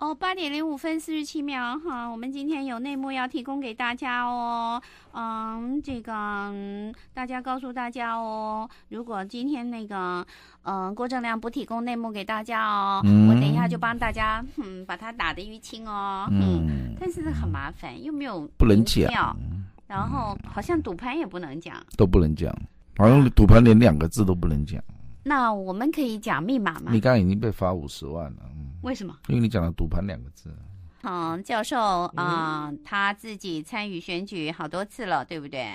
哦，八点零五分四十七秒，哈，我们今天有内幕要提供给大家哦。嗯，这个大家告诉大家哦，如果今天那个嗯郭正亮不提供内幕给大家哦，我等一下就帮大家嗯把他打的淤青哦。嗯，但是很麻烦，又没有不能讲，然后好像赌盘也不能讲，都不能讲，好像赌盘连两个字都不能讲。那我们可以讲密码吗？你刚刚已经被罚五十万了。为什么？因为你讲了“赌盘”两个字。嗯，教授啊，他自己参与选举好多次了，对不对？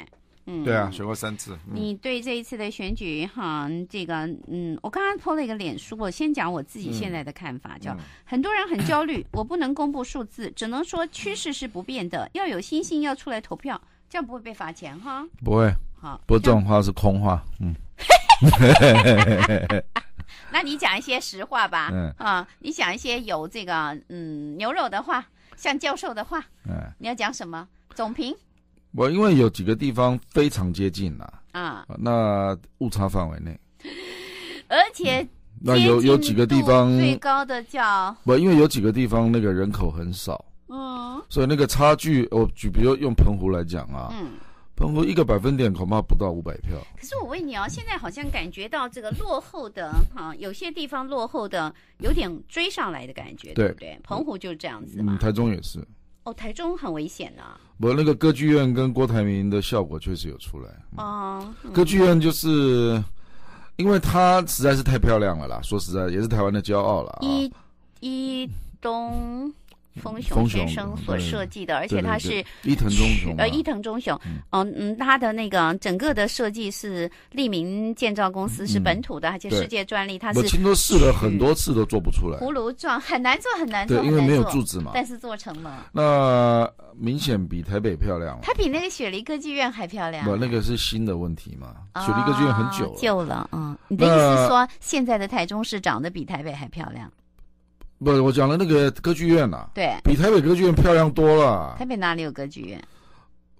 嗯，对啊，选过三次。你对这一次的选举哈，这个嗯，我刚刚偷了一个脸书，我先讲我自己现在的看法，叫很多人很焦虑，我不能公布数字，只能说趋势是不变的，要有信心要出来投票，这样不会被罚钱哈。不会。好，不，这种话是空话。嗯。那你讲一些实话吧，嗯啊，你讲一些有这个嗯牛肉的话，像教授的话，嗯，你要讲什么总评？我因为有几个地方非常接近了，啊，那误差范围内，而且那有有几个地方最高的叫不，因为有几个地方那个人口很少，嗯，所以那个差距，我举比如用澎湖来讲啊，嗯。澎湖一个百分点恐怕不到五百票。可是我问你哦，现在好像感觉到这个落后的哈，有些地方落后的有点追上来的感觉，对不对？澎湖就是这样子。嗯，台中也是。哦，台中很危险呐，我那个歌剧院跟郭台铭的效果确实有出来。哦，歌剧院就是，因为它实在是太漂亮了啦。说实在，也是台湾的骄傲了。一，一，东。丰雄先生所设计的，而且他是伊藤忠雄，呃，伊藤忠雄，嗯嗯，他的那个整个的设计是利民建造公司是本土的，而且世界专利，他是我听说试了很多次都做不出来，葫芦状很难做，很难做，因为没有柱子嘛，但是做成了。那明显比台北漂亮，它比那个雪梨歌剧院还漂亮。不，那个是新的问题嘛，雪梨歌剧院很久了，旧了。嗯，你的意思说现在的台中市长得比台北还漂亮？不，我讲的那个歌剧院呐，对比台北歌剧院漂亮多了。台北哪里有歌剧院？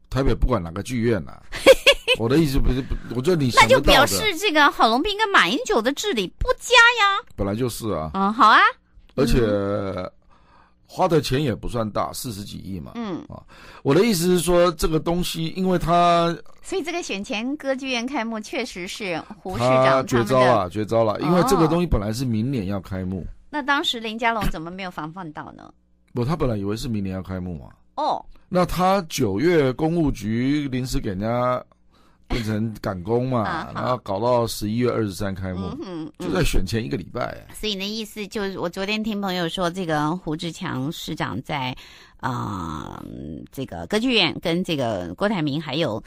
台北不管哪个剧院呐，我的意思不是，我觉得你那就表示这个郝龙斌跟马英九的治理不佳呀。本来就是啊。嗯，好啊。而且花的钱也不算大，四十几亿嘛。嗯。啊，我的意思是说，这个东西，因为他所以这个选前歌剧院开幕确实是胡市长绝招了，绝招了，因为这个东西本来是明年要开幕。那当时林家龙怎么没有防范到呢？不，他本来以为是明年要开幕嘛。哦。那他九月公务局临时给人家变成赶工嘛，然后搞到十一月二十三开幕，就在选前一个礼拜。所以那意思就是，我昨天听朋友说，这个胡志强市长在啊这个歌剧院跟这个郭台铭还有。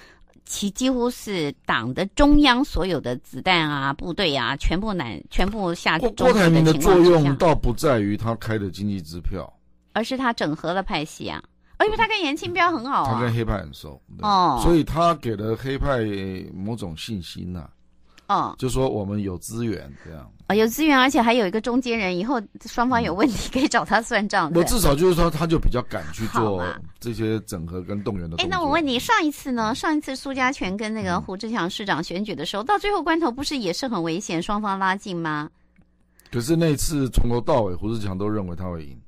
其几乎是党的中央所有的子弹啊、部队啊，全部南全部下。郭郭台铭的作用倒不在于他开的经济支票，而是他整合了派系啊，因为他跟严清标很好啊，他跟黑派很熟哦，所以他给了黑派某种信心呐。哦，就说我们有资源这样啊，有资源，而且还有一个中间人，以后双方有问题可以找他算账。我至少就是说，他就比较敢去做这些整合跟动员的。哎，那我问你，上一次呢？上一次苏家全跟那个胡志强市长选举的时候，到最后关头不是也是很危险，双方拉近吗？可是那次从头到尾，胡志强都认为他会赢。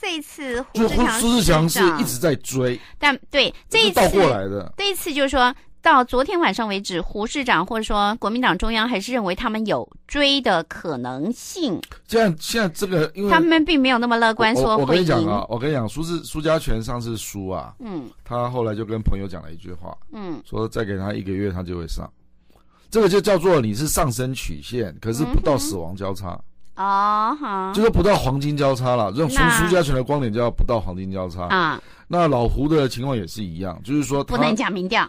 这一次，胡胡胡志强是一直在追。但对这一次倒过来的，这一次就是说。到昨天晚上为止，胡市长或者说国民党中央还是认为他们有追的可能性。这样，现在这个，因为他们并没有那么乐观。说，我跟你讲啊，我跟你讲，苏志苏家全上次输啊，嗯，他后来就跟朋友讲了一句话，嗯，说再给他一个月，他就会上。这个就叫做你是上升曲线，可是不到死亡交叉哦，好，就是不到黄金交叉了。种苏苏家权的观点叫不到黄金交叉啊。那老胡的情况也是一样，就是说不能讲民调。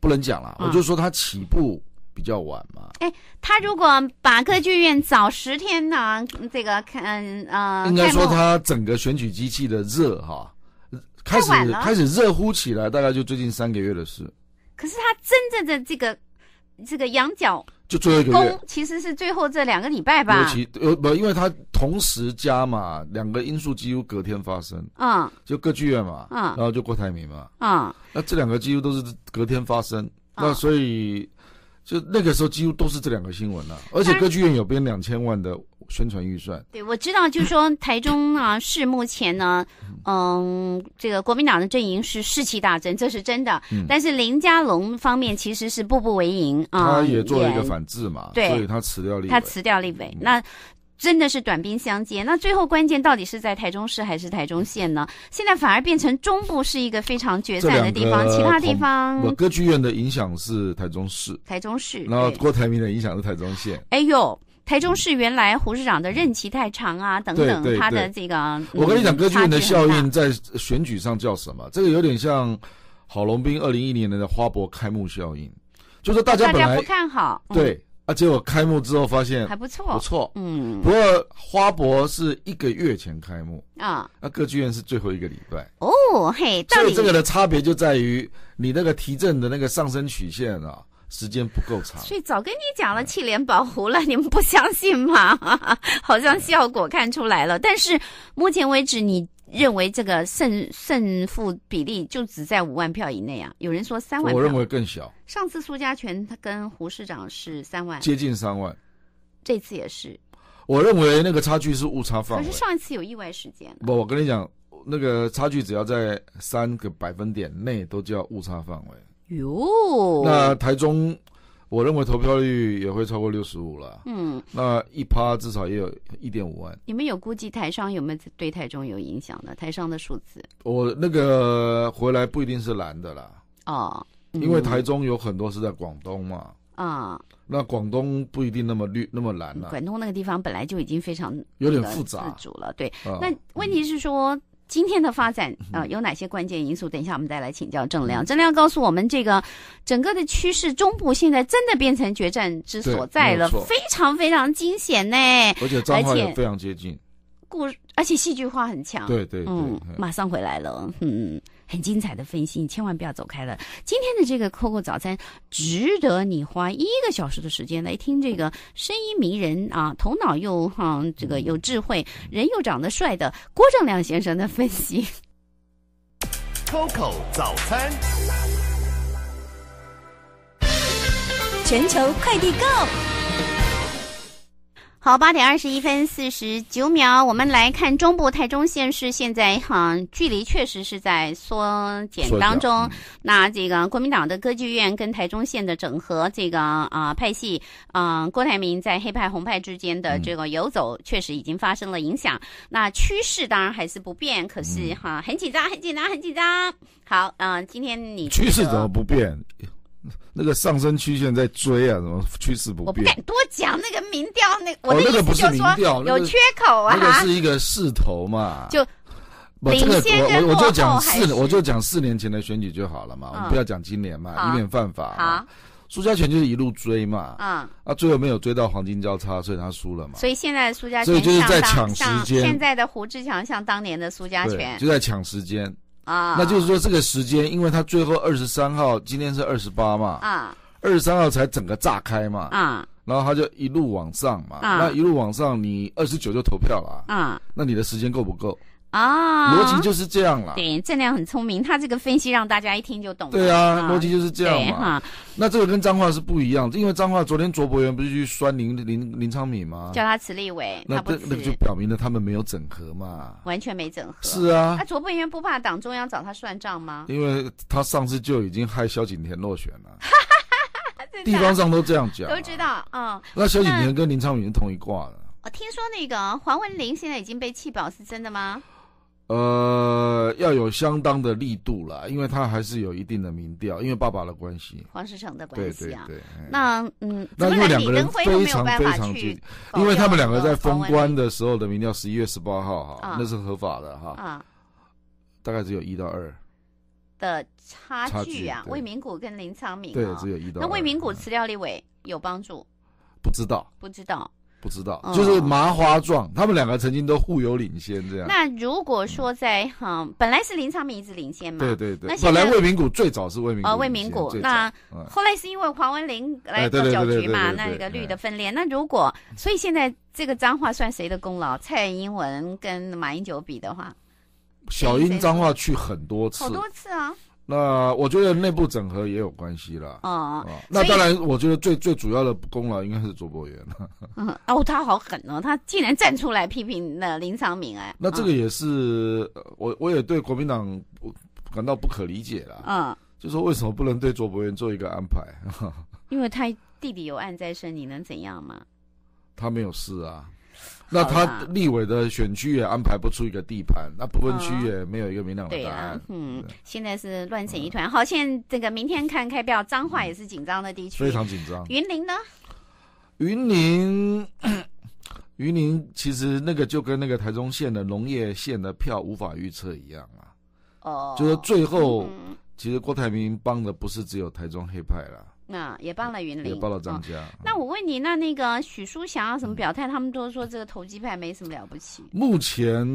不能讲了，我就说他起步比较晚嘛。哎，他如果把歌剧院早十天呢，这个看呃，应该说他整个选举机器的热哈，开始开始热乎起来，大概就最近三个月的事。可是他真正的这个这个羊角。就最后一个月，其实是最后这两个礼拜吧。尤其呃不，因为他同时加嘛，两个因素几乎隔天发生。嗯，就歌剧院嘛，嗯，然后就郭台铭嘛，嗯，那这两个几乎都是隔天发生，那所以就那个时候几乎都是这两个新闻了，而且歌剧院有编两千万的。宣传预算，对我知道，就是说台中啊 是目前呢，嗯，这个国民党的阵营是士气大增，这是真的。嗯，但是林家龙方面其实是步步为营啊，他也做了一个反制嘛，对，所以他辞掉了他辞掉立委，那真的是短兵相接。那最后关键到底是在台中市还是台中县呢？现在反而变成中部是一个非常决赛的地方，其他地方歌剧院的影响是台中市，台中市，那郭台铭的影响是台中县。哎呦。台中市原来胡市长的任期太长啊，等等，他的这个我跟你讲，歌剧院的效应在选举上叫什么？这个有点像郝龙斌二零一零年的花博开幕效应，就是大家本来不看好，对，啊，结果开幕之后发现还不错，不错，嗯。不过花博是一个月前开幕啊，那歌剧院是最后一个礼拜哦，嘿，所以这个的差别就在于你那个提振的那个上升曲线啊。时间不够长，所以早跟你讲了气连保护了，你们不相信吗？好像效果看出来了，但是目前为止，你认为这个胜胜负比例就只在五万票以内啊？有人说三万，我认为更小。上次苏家全他跟胡市长是三万，接近三万，这次也是。我认为那个差距是误差范围，可是上一次有意外时间。不，我跟你讲，那个差距只要在三个百分点内都叫误差范围。哟，那台中，我认为投票率也会超过六十五了。嗯，那一趴至少也有一点五万。你们有估计台商有没有对台中有影响的台商的数字？我那个回来不一定是蓝的啦。哦，因为台中有很多是在广东嘛。啊，那广东不一定那么绿那么蓝了。广东那个地方本来就已经非常有点复杂，自主了对。那问题是说。今天的发展啊，有哪些关键因素？等一下，我们再来请教郑亮。郑亮告诉我们，这个整个的趋势，中部现在真的变成决战之所在了，非常非常惊险呢。而且，非常接近。故。而且戏剧化很强，对对，嗯，马上回来了，嗯，很精彩的分析，千万不要走开了。今天的这个 Coco 早餐值得你花一个小时的时间来听这个声音迷人啊，头脑又哈这个有智慧，人又长得帅的郭正亮先生的分析。Coco 早餐，全球快递 Go。好，八点二十一分四十九秒，我们来看中部台中县市现在哈，距离确实是在缩减当中。那这个国民党的歌剧院跟台中县的整合，这个啊派系，嗯，郭台铭在黑派红派之间的这个游走，确实已经发生了影响。那趋势当然还是不变，可是哈很紧张，很紧张，很紧张。好，嗯，今天你趋势怎么不变？那个上升曲线在追啊，怎么趋势不变？我敢多讲那个民调那我那个不是说有缺口啊。那个是一个势头嘛，就领先跟我就讲四，我就讲四年前的选举就好了嘛，我们不要讲今年嘛，以免犯法。好，苏家权就是一路追嘛，啊，啊，最后没有追到黄金交叉，所以他输了嘛。所以现在苏家权，就是在抢时间。现在的胡志强像当年的苏家权，就在抢时间。啊，那就是说这个时间，因为他最后二十三号，今天是二十八嘛，啊，二十三号才整个炸开嘛，啊，然后他就一路往上嘛，啊，那一路往上，你二十九就投票了，啊，那你的时间够不够？啊，逻辑就是这样了。对，郑亮很聪明，他这个分析让大家一听就懂。对啊，逻辑就是这样嘛。那这个跟脏话是不一样的，因为脏话昨天卓博元不是去酸林林林昌敏吗？叫他慈立伟。那这那就表明了他们没有整合嘛。完全没整合。是啊，那、卓博元不怕党中央找他算账吗？因为他上次就已经害萧景田落选了。地方上都这样讲，都知道啊。那萧景田跟林昌敏是同一挂的。我听说那个黄文玲现在已经被气保，是真的吗？呃，要有相当的力度啦，因为他还是有一定的民调，因为爸爸的关系，黄世诚的关系啊，对对那嗯，那因为两个人非常非常近，因为他们两个在封关的时候的民调，十一月十八号哈，那是合法的哈，大概只有一到二的差距啊，魏明古跟林昌明。对只有一到，那魏明古辞掉立委有帮助？不知道，不知道。不知道，就是麻花状。他们两个曾经都互有领先，这样。那如果说在哈，本来是林昌明一直领先嘛。对对对。那本来魏明谷最早是魏明。呃，魏明谷那后来是因为黄文玲来做搅局嘛，那个绿的分裂。那如果所以现在这个脏话算谁的功劳？蔡英文跟马英九比的话，小英脏话去很多次，好多次啊。那我觉得内部整合也有关系啦。啊，那当然，我觉得最最主要的功劳应该是卓博元了。哦，他好狠哦，他竟然站出来批评了林长明哎。那这个也是，我我也对国民党感到不可理解了。嗯，就说为什么不能对卓博元做一个安排？因为他弟弟有案在身，你能怎样吗？他没有事啊。那他立委的选区也安排不出一个地盘，那不分区也没有一个明亮。对啊，嗯，现在是乱成一团，好，现在这个明天看开票，彰化也是紧张的地区，非常紧张。云林呢？云林，云林其实那个就跟那个台中县的农业县的票无法预测一样啊。哦，就是最后，其实郭台铭帮的不是只有台中黑派啦。那也帮了云林，也帮了张家。那我问你，那那个许书祥啊，什么表态？他们都说这个投机派没什么了不起。目前，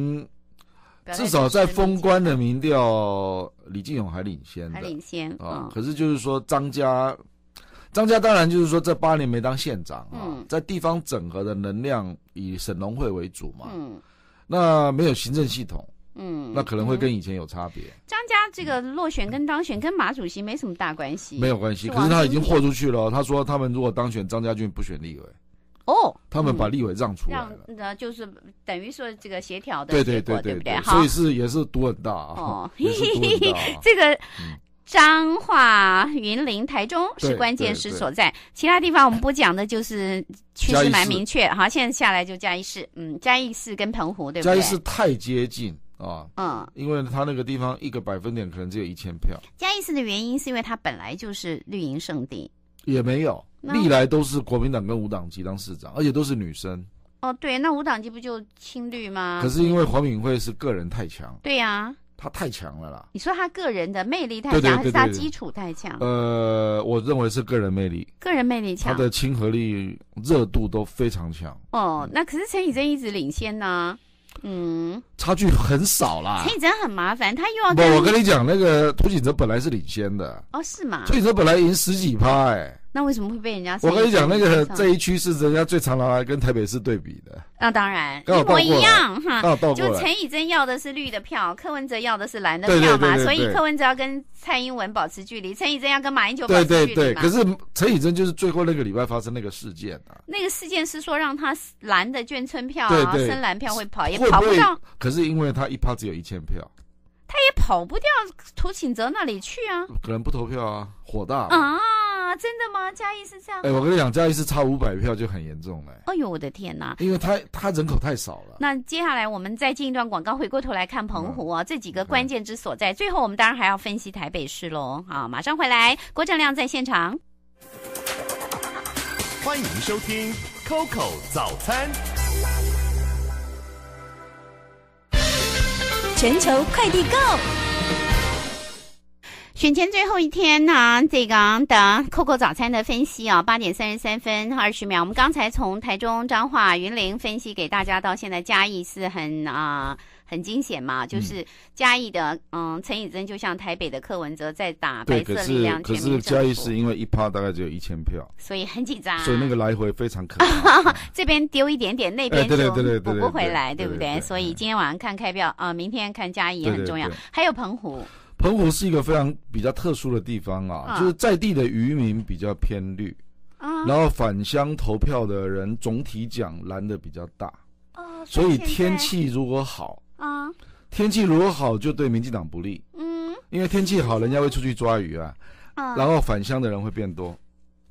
至少在封关的民调，李进勇还领先还领先啊。可是就是说，张家，张家当然就是说，这八年没当县长啊，在地方整合的能量以省农会为主嘛。嗯，那没有行政系统。嗯，那可能会跟以前有差别。张家这个落选跟当选跟马主席没什么大关系，没有关系。可是他已经豁出去了，他说他们如果当选，张家俊不选立委。哦，他们把立委让出来了，那就是等于说这个协调的对对对不对？所以是也是赌很大啊。哦，这个彰化、云林、台中是关键是所在，其他地方我们不讲的，就是趋势蛮明确。好，现在下来就嘉义市，嗯，嘉义市跟澎湖对不对？太接近。啊，嗯，因为他那个地方一个百分点可能只有一千票。嘉义市的原因是因为它本来就是绿营圣地。也没有，历来都是国民党跟无党籍当市长，而且都是女生。哦，对，那无党籍不就青绿吗？可是因为黄敏惠是个人太强。对呀。她太强了啦。你说她个人的魅力太强，还是她基础太强？呃，我认为是个人魅力。个人魅力强。她的亲和力、热度都非常强。哦，那可是陈以贞一直领先呢。嗯，差距很少啦。陈以哲很麻烦，他又要……不，我跟你讲，那个涂景哲本来是领先的。哦，是吗？涂景哲本来赢十几拍。那为什么会被人家？我跟你讲，那个这一区是人家最常拿来跟台北市对比的。那当然，一模一样哈。就陈以贞要的是绿的票，柯文哲要的是蓝的票嘛。所以柯文哲要跟蔡英文保持距离，陈以贞要跟马英九保持距离对对对。可是陈以贞就是最后那个礼拜发生那个事件啊。那个事件是说让他蓝的眷村票啊，深蓝票会跑也跑不掉。可是因为他一趴只有一千票，他也跑不掉涂请泽那里去啊。可能不投票啊，火大啊。真的吗？嘉义是这样？哎，我跟你讲，嘉义是差五百票就很严重了。哎呦，我的天哪！因为他他人口太少了。那接下来我们再进一段广告，回过头来看澎湖啊、这几个关键之所在。最后我们当然还要分析台北市喽。好，马上回来，郭正亮在现场。欢迎收听 Coco 早餐，全球快递 Go。选前最后一天呢，这个等 c o 早餐的分析啊，八点三十三分二十秒。我们刚才从台中、彰化、云林分析给大家，到现在嘉义是很啊很惊险嘛，就是嘉义的嗯陈以贞就像台北的柯文哲在打白色力量票争可是嘉义是因为一趴大概只有一千票，所以很紧张，所以那个来回非常可怕。这边丢一点点，那边就补不回来，对不对？所以今天晚上看开票啊，明天看嘉义也很重要，还有澎湖。澎湖是一个非常比较特殊的地方啊，就是在地的渔民比较偏绿，啊，然后返乡投票的人总体讲蓝的比较大，啊，所以天气如果好，啊，天气如果好就对民进党不利，嗯，因为天气好人家会出去抓鱼啊，啊，然后返乡的人会变多，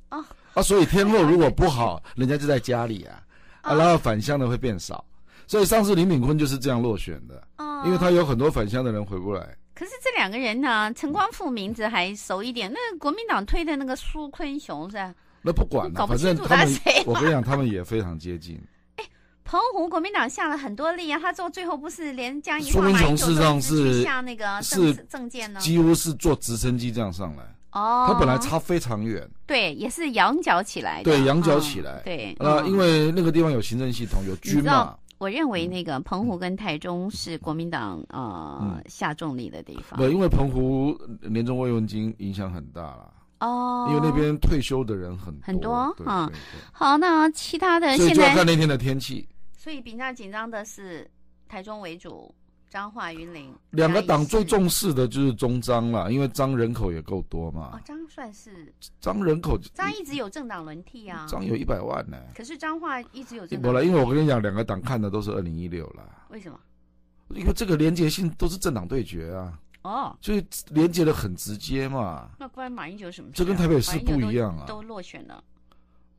啊，所以天后如果不好，人家就在家里啊，啊，然后返乡的会变少，所以上次林炳坤就是这样落选的，因为他有很多返乡的人回不来。可是这两个人呢，陈光富名字还熟一点。那国民党推的那个苏坤雄是？那不管了，搞不清楚他谁。我跟你讲，他们也非常接近。哎，澎湖国民党下了很多力啊，他做最后不是连江一块苏昆雄事实上是下那个是证件，呢，几乎是坐直升机这样上来。哦。他本来差非常远。对，也是仰角起来。对，仰角起来。对。啊，因为那个地方有行政系统，有军嘛。我认为那个澎湖跟台中是国民党呃下重力的地方。不，因为澎湖年终慰问金影响很大了。哦。因为那边退休的人很多。很多。嗯。好，那其他的现在。就要看那天的天气。所以比较紧张的是台中为主。彰化云林两个党最重视的就是中彰了，因为彰人口也够多嘛。哦，彰算是彰人口，彰一直有政党轮替啊。彰有一百万呢。可是彰化一直有政党。不了，因为我跟你讲，两个党看的都是二零一六了。为什么？因为这个连结性都是政党对决啊。哦。所以连结的很直接嘛。那关于马英九什么？这跟台北市不一样啊，都落选了。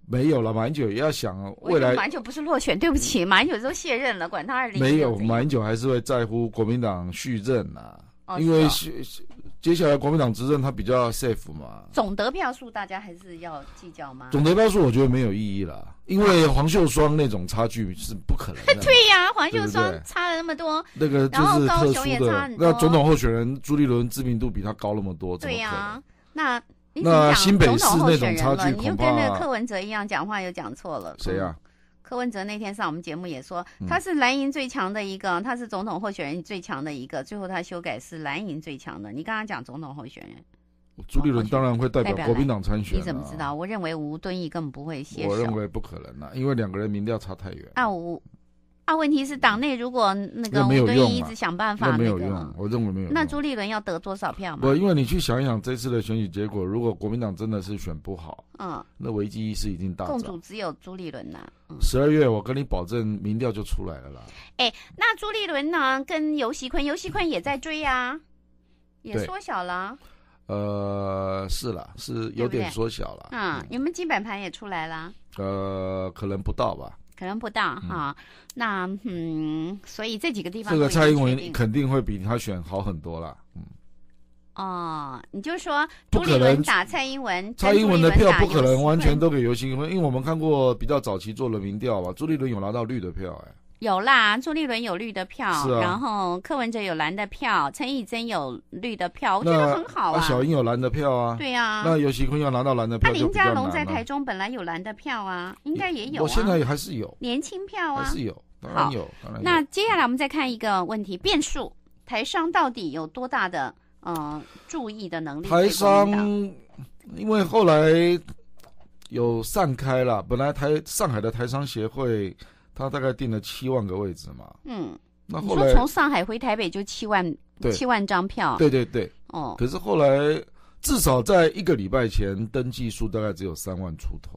没有了，马英九要想未来，马英九不是落选，对不起，马英九都卸任了，管他二零。没有，马英九还是会在乎国民党续任啊，因为是接下来国民党执政他比较 safe 嘛。总得票数大家还是要计较吗？总得票数我觉得没有意义啦，因为黄秀双那种差距是不可能。对呀，黄秀双差了那么多，那个然后高雄也差那总统候选人朱立伦知名度比他高那么多，对呀，那。那新总统候选人了，你又跟那柯文哲一样讲话又讲错了。谁啊？柯文哲那天上我们节目也说，他是蓝营最强的一个，他是总统候选人最强的一个，最后他修改是蓝营最强的。你刚刚讲总统候选人，朱立伦当然会代表国民党参选。你怎么知道？我认为吴敦义根本不会写。我认为不可能啊，因为两个人民调差太远。啊，吴啊，问题是党内如果那个对以一直想办法，没有用，我认为没有。那朱立伦要得多少票吗？不，因为你去想一想，这次的选举结果，如果国民党真的是选不好，嗯，那危机意识已经大共主只有朱立伦呐。十二月，我跟你保证，民调就出来了啦。哎，那朱立伦呢？跟尤熙坤，尤熙坤也在追呀，也缩小了。呃，是了，是有点缩小了。嗯，你们金板盘也出来了。呃，可能不到吧。可能不到哈，那嗯，所以这几个地方，这个蔡英文肯定会比他选好很多啦。嗯。哦，你就说朱立伦打蔡英文，蔡英文的票不可能完全都给游行，因为我们看过比较早期做了民调吧，朱立伦有拿到绿的票哎。有啦，朱立伦有绿的票，然后柯文哲有蓝的票，陈以真有绿的票，我觉得很好啊。小英有蓝的票啊，对啊。那尤锡坤要拿到蓝的票那他林佳龙在台中本来有蓝的票啊，应该也有。我现在还是有年轻票啊，还是有，当然有。那接下来我们再看一个问题：变数，台商到底有多大的嗯注意的能力？台商因为后来有散开了，本来台上海的台商协会。他大概订了七万个位置嘛，嗯，那你说从上海回台北就七万七万张票，对对对，哦，可是后来至少在一个礼拜前登记数大概只有三万出头，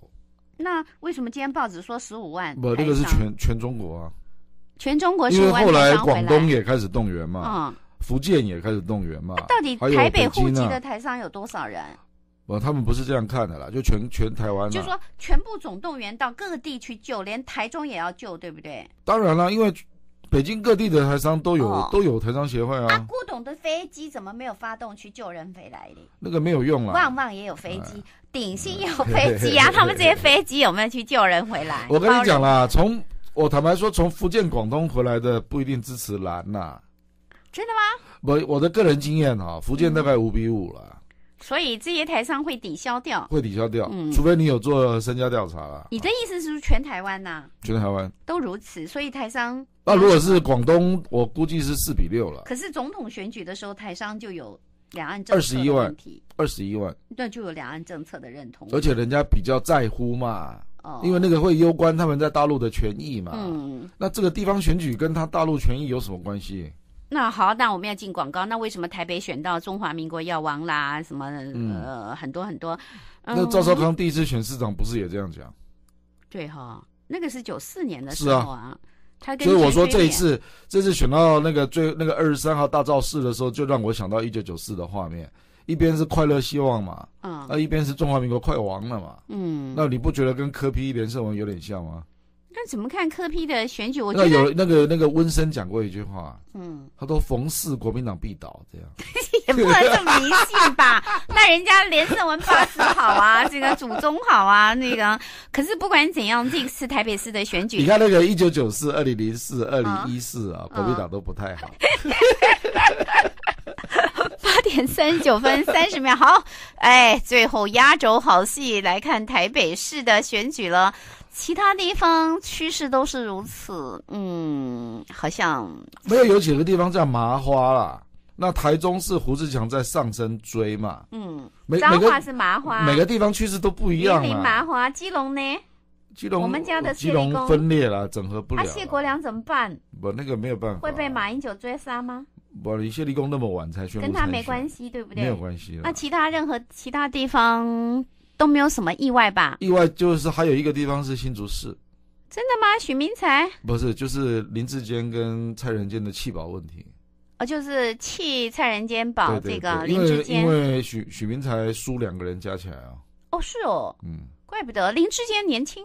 那为什么今天报纸说十五万？不，那个是全全中国啊，全中国是五后来，广东也开始动员嘛，福建也开始动员嘛，到底台北户籍的台商有多少人？哦，他们不是这样看的啦，就全全台湾，就说全部总动员到各地去救，连台中也要救，对不对？当然了，因为北京各地的台商都有都有台商协会啊。啊，古董的飞机怎么没有发动去救人回来的？那个没有用啊。旺旺也有飞机，鼎信有飞机啊，他们这些飞机有没有去救人回来？我跟你讲啦，从我坦白说，从福建、广东回来的不一定支持蓝呐。真的吗？不，我的个人经验哈，福建大概五比五了。所以这些台商会抵消掉，会抵消掉，嗯，除非你有做身家调查了。你的意思是全台湾呐？全台湾都如此，所以台商。那如果是广东，我估计是四比六了。可是总统选举的时候，台商就有两岸政策的问题，二十一万，那就有两岸政策的认同。而且人家比较在乎嘛，哦，因为那个会攸关他们在大陆的权益嘛。嗯，那这个地方选举跟他大陆权益有什么关系？那好，那我们要进广告。那为什么台北选到中华民国要亡啦？什么呃，很多很多。那赵少康第一次选市长不是也这样讲？对哈，那个是九四年的时候啊。他跟所以我说这一次，这次选到那个最那个二十三号大造势的时候，就让我想到一九九四的画面。一边是快乐希望嘛，啊，那一边是中华民国快亡了嘛，嗯，那你不觉得跟科批一连胜文有点像吗？怎么看科批的选举？我觉得有那个那个温森讲过一句话，嗯，他说“逢四国民党必倒”，这样 也不能这么迷信吧？那人家连胜文八十好啊，这个祖宗好啊，那个可是不管怎样，这次台北市的选举，你看那个一九九四、二零零四、二零一四啊，国民党都不太好。八点三十九分三十秒，好，哎，最后压轴好戏来看台北市的选举了。其他地方趋势都是如此，嗯，好像没有有几个地方叫麻花啦。那台中是胡志强在上升追嘛？嗯，脏话是麻花，每个地方趋势都不一样。麻花，基隆呢？基隆我们家的基隆分裂了，整合不了。那谢国良怎么办？不，那个没有办法。会被马英九追杀吗？不，你谢立功那么晚才宣布。跟他没关系，对不对？没有关系。那其他任何其他地方都没有什么意外吧？意外就是还有一个地方是新竹市。真的吗？许明才？不是，就是林志坚跟蔡仁坚的弃保问题。哦，就是弃蔡仁坚保这个林志坚。因为许许明才输两个人加起来啊。哦，是哦。嗯。怪不得林志坚年轻。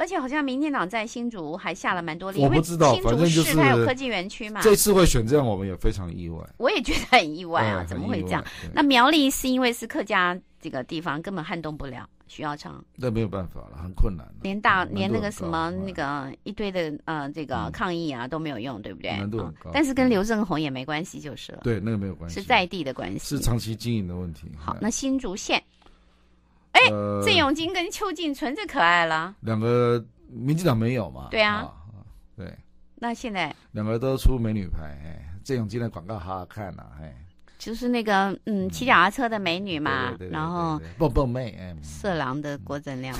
而且好像民进党在新竹还下了蛮多力，因为新竹市它有科技园区嘛。这次会选这样，我们也非常意外。我也觉得很意外，啊，怎么会这样？那苗栗是因为是客家这个地方，根本撼动不了需耀昌。那没有办法了，很困难。连大连那个什么那个一堆的呃这个抗议啊都没有用，对不对？难度很高。但是跟刘正红也没关系，就是了。对，那个没有关系，是在地的关系，是长期经营的问题。好，那新竹县。哎，郑永金跟邱静纯最可爱了。两个民进党没有嘛？对啊，对。那现在两个都出美女哎，郑永金的广告好好看呐，哎，就是那个嗯骑脚踏车的美女嘛，然后蹦蹦妹，色狼的郭振亮。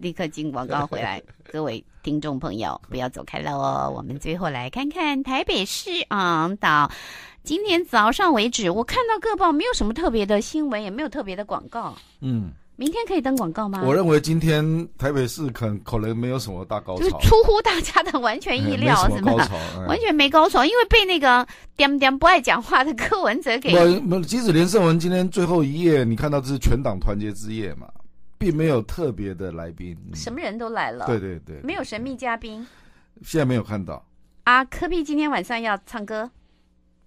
立刻进广告回来，各位听众朋友，不要走开了哦。我们最后来看看台北市啊，到今天早上为止，我看到各报没有什么特别的新闻，也没有特别的广告。嗯，明天可以登广告吗？我认为今天台北市肯可能没有什么大高潮，出乎大家的完全意料，什么完全没高潮，因为被那个点点不爱讲话的柯文哲给。不即使连胜文今天最后一页，你看到这是全党团结之夜嘛？并没有特别的来宾，什么人都来了。对对对，没有神秘嘉宾，现在没有看到。啊，科比今天晚上要唱歌。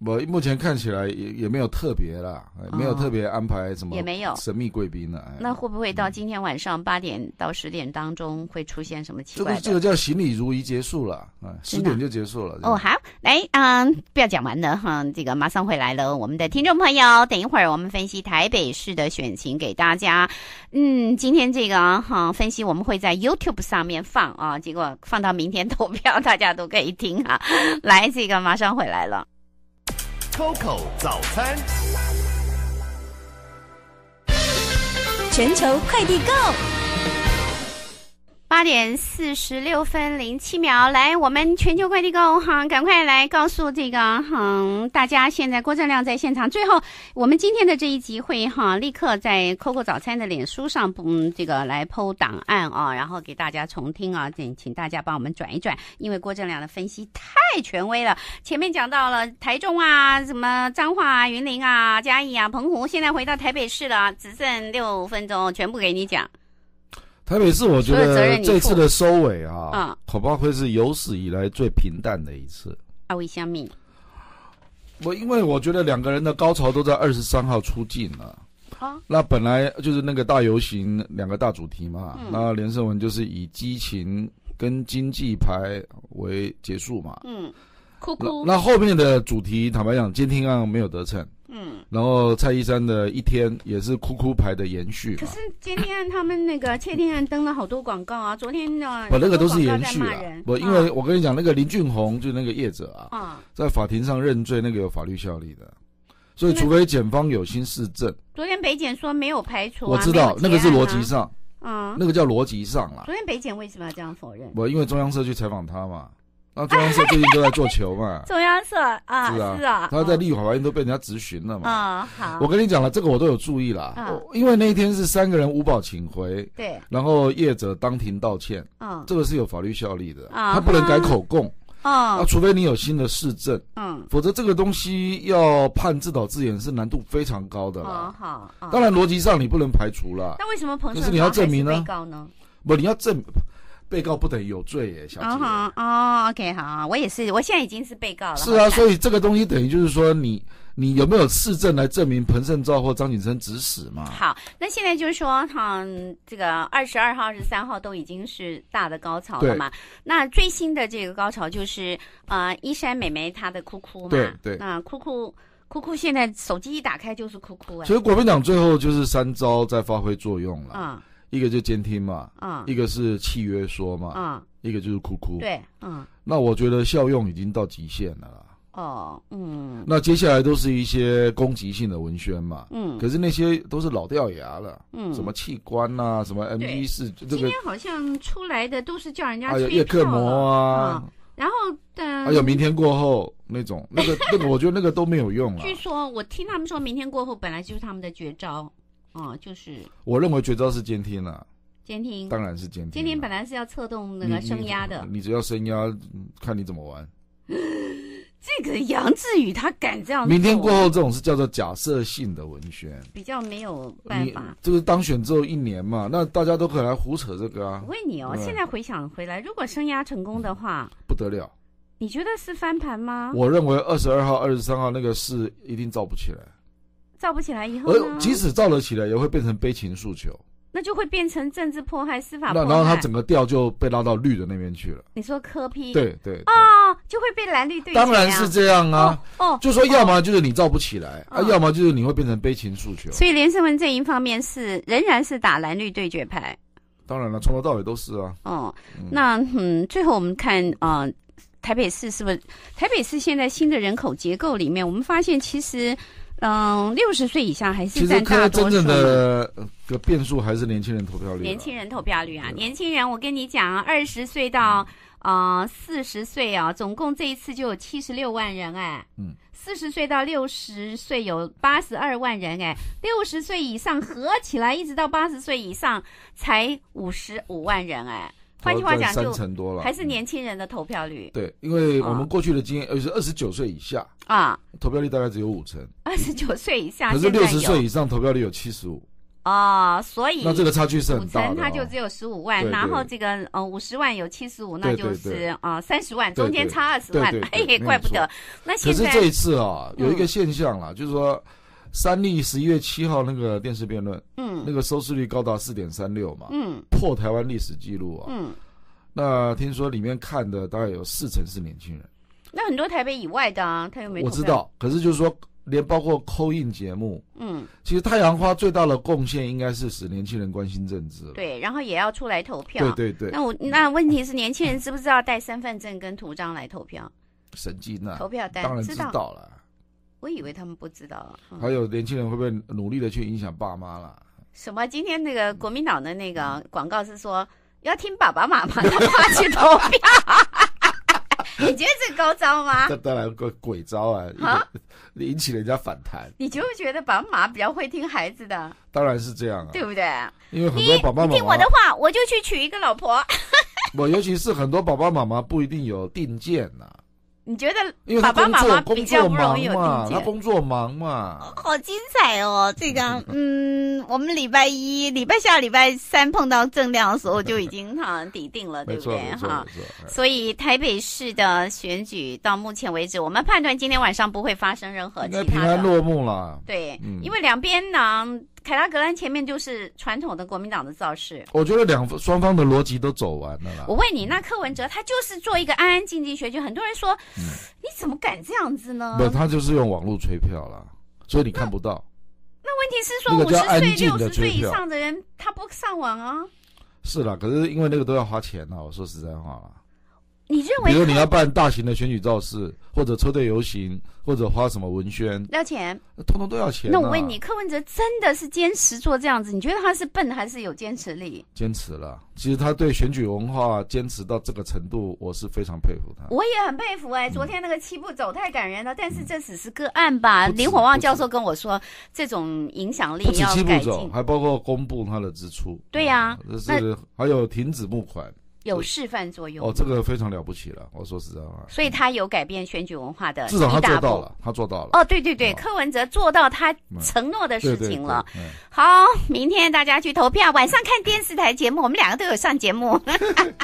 我目前看起来也也没有特别啦，没有特别安排什么也没有神秘贵宾呢。那会不会到今天晚上八点到十点当中会出现什么奇怪？这个叫行礼如仪结束了，十点就结束了。哦，好，来，嗯，不要讲完了哈，这个马上回来了。我们的听众朋友，等一会儿我们分析台北市的选情给大家。嗯，今天这个哈分析我们会在 YouTube 上面放啊，结果放到明天投票，大家都可以听啊。来，这个马上回来了。COCO 早餐，全球快递购。八点四十六分零七秒，来，我们全球快递购哈，赶快来告诉这个哈大家，现在郭正亮在现场。最后，我们今天的这一集会哈，立刻在 COCO 早餐的脸书上，嗯，这个来 PO 档案啊，然后给大家重听啊，请请大家帮我们转一转，因为郭正亮的分析太权威了。前面讲到了台中啊，什么彰化啊、云林啊、嘉义啊、澎湖，现在回到台北市了，只剩六分钟，全部给你讲。台北市，我觉得这次的收尾啊，恐怕会是有史以来最平淡的一次。阿威、香蜜，我因为我觉得两个人的高潮都在二十三号出镜了。好，那本来就是那个大游行，两个大主题嘛。嗯，那连胜文就是以激情跟经济牌为结束嘛。嗯，哭哭。那后面的主题，坦白讲，监听案没有得逞。嗯，然后蔡依珊的一天也是酷酷牌的延续。可是今天他们那个窃听案登了好多广告啊，昨天的我 那个都是延续了。我因为我跟你讲，那个林俊宏就那个业者啊，在法庭上认罪，那个有法律效力的，所以除非检方有心事证。昨天北检说没有排除，我知道那个是逻辑上，啊，那个叫逻辑上了。昨天北检为什么要这样否认？我因为中央社去采访他嘛。那中央社最近都在做球嘛？中央社啊，是啊，他在立法院都被人家质询了嘛。啊，好。我跟你讲了，这个我都有注意啦。因为那一天是三个人五保请回。对。然后业者当庭道歉。啊。这个是有法律效力的。啊。他不能改口供。啊。除非你有新的事证。嗯。否则这个东西要判自导自演是难度非常高的了。好。当然逻辑上你不能排除了。那为什么彭顺达还是被告呢？不，你要证。被告不等于有罪，耶，小姐。哦好，哦，OK，好，我也是，我现在已经是被告了。是啊，所以这个东西等于就是说，你你有没有市证来证明彭胜照或张景生指使嘛？好，那现在就是说，哈，这个二十二号、二十三号都已经是大的高潮了嘛？那最新的这个高潮就是，啊，依山美眉她的哭哭嘛？对对。那哭哭哭哭，现在手机一打开就是哭哭哎。所以国民党最后就是三招在发挥作用了。嗯。一个就监听嘛，嗯，一个是契约说嘛，嗯，一个就是哭哭，对，嗯。那我觉得效用已经到极限了啦。哦，嗯。那接下来都是一些攻击性的文宣嘛，嗯。可是那些都是老掉牙了，嗯。什么器官呐？什么 M V 是？今天好像出来的都是叫人家还有叶克膜啊，然后的。还有明天过后那种，那个，那个，我觉得那个都没有用了。据说我听他们说，明天过后本来就是他们的绝招。哦，就是我认为绝招是监听了，监听当然是监听。监听本来是要策动那个声压的，你只要声压，看你怎么玩。这个杨志宇他敢这样，明天过后这种是叫做假设性的文宣，比较没有办法。这个当选之后一年嘛，那大家都可以来胡扯这个啊。我问你哦，现在回想回来，如果生压成功的话，不得了。你觉得是翻盘吗？我认为二十二号、二十三号那个事一定造不起来。造不起来以后即使造了起来，也会变成悲情诉求。那就会变成政治迫害、司法迫害。那然后他整个调就被拉到绿的那边去了。你说科批？对对。啊，就会被蓝绿对当然是这样啊。哦，就说要么就是你造不起来，啊，要么就是你会变成悲情诉求。所以连胜文阵营方面是仍然是打蓝绿对决牌。当然了，从头到尾都是啊。哦，那嗯，最后我们看啊，台北市是不是？台北市现在新的人口结构里面，我们发现其实。嗯，六十岁以上还是占大多数。真正的个变数还是年轻人投票率。年轻人投票率啊，年轻人，我跟你讲啊，二十岁到呃四十岁啊，总共这一次就有七十六万人哎。嗯。四十岁到六十岁有八十二万人哎，六十岁以上合起来，一直到八十岁以上才五十五万人哎。换句话讲，就还是年轻人的投票率。对，因为我们过去的经验，呃，是二十九岁以下啊，投票率大概只有五成。二十九岁以下，可是六十岁以上投票率有七十五。啊，所以那这个差距是很大的。五成他就只有十五万，然后这个呃五十万有七十五，那就是啊三十万，中间差二十万，哎，怪不得。那现在可是这一次啊，有一个现象啦，就是说。三立十一月七号那个电视辩论，嗯，那个收视率高达四点三六嘛，嗯，破台湾历史记录啊，嗯，那听说里面看的大概有四成是年轻人，那很多台北以外的啊，他又没我知道，可是就是说连包括扣印节目，嗯，其实太阳花最大的贡献应该是使年轻人关心政治，对，然后也要出来投票，对对对，那我那问题是年轻人知不知道带身份证跟图章来投票？审计啊。投票当然知道了。我以为他们不知道还有年轻人会不会努力的去影响爸妈了？什么？今天那个国民党的那个广告是说要听爸爸妈妈的话去投票，你觉得这高招吗？这 当然鬼招啊！啊，引起人家反弹。你觉不觉得爸爸妈妈比较会听孩子的？当然是这样啊，对不对？因为很多爸爸妈妈，你听我的话，我就去娶一个老婆。不，尤其是很多爸爸妈妈不一定有定见呐。你觉得爸爸妈妈比较不容易有嘛？他工作忙嘛？好精彩哦，这个 嗯，我们礼拜一、礼拜下、礼拜三碰到正亮的时候就已经好抵定了，对不对哈？所以台北市的选举到目前为止，我们判断今天晚上不会发生任何其他的落幕了。对，因为两边呢。凯达格兰前面就是传统的国民党的造势，我觉得两双方的逻辑都走完了。啦。我问你，那柯文哲他就是做一个安安静静选举，很多人说，你怎么敢这样子呢？不，他就是用网络吹票啦，所以你看不到。那问题是说，五十岁、六十岁以上的人，他不上网啊？是啦，可是因为那个都要花钱啊。我说实在话。你认为，比如你要办大型的选举造势，或者车队游行，或者花什么文宣，要钱，通通都要钱。那我问你，柯文哲真的是坚持做这样子？你觉得他是笨，还是有坚持力？坚持了，其实他对选举文化坚持到这个程度，我是非常佩服他。我也很佩服哎，昨天那个七步走太感人了，但是这只是个案吧？林火旺教授跟我说，这种影响力要改进，还包括公布他的支出。对呀，是还有停止募款。有示范作用哦，这个非常了不起了，我说实在话。所以，他有改变选举文化的。至少他做到了，他做到了。哦，对对对，柯文哲做到他承诺的事情了。好，明天大家去投票，晚上看电视台节目，我们两个都有上节目。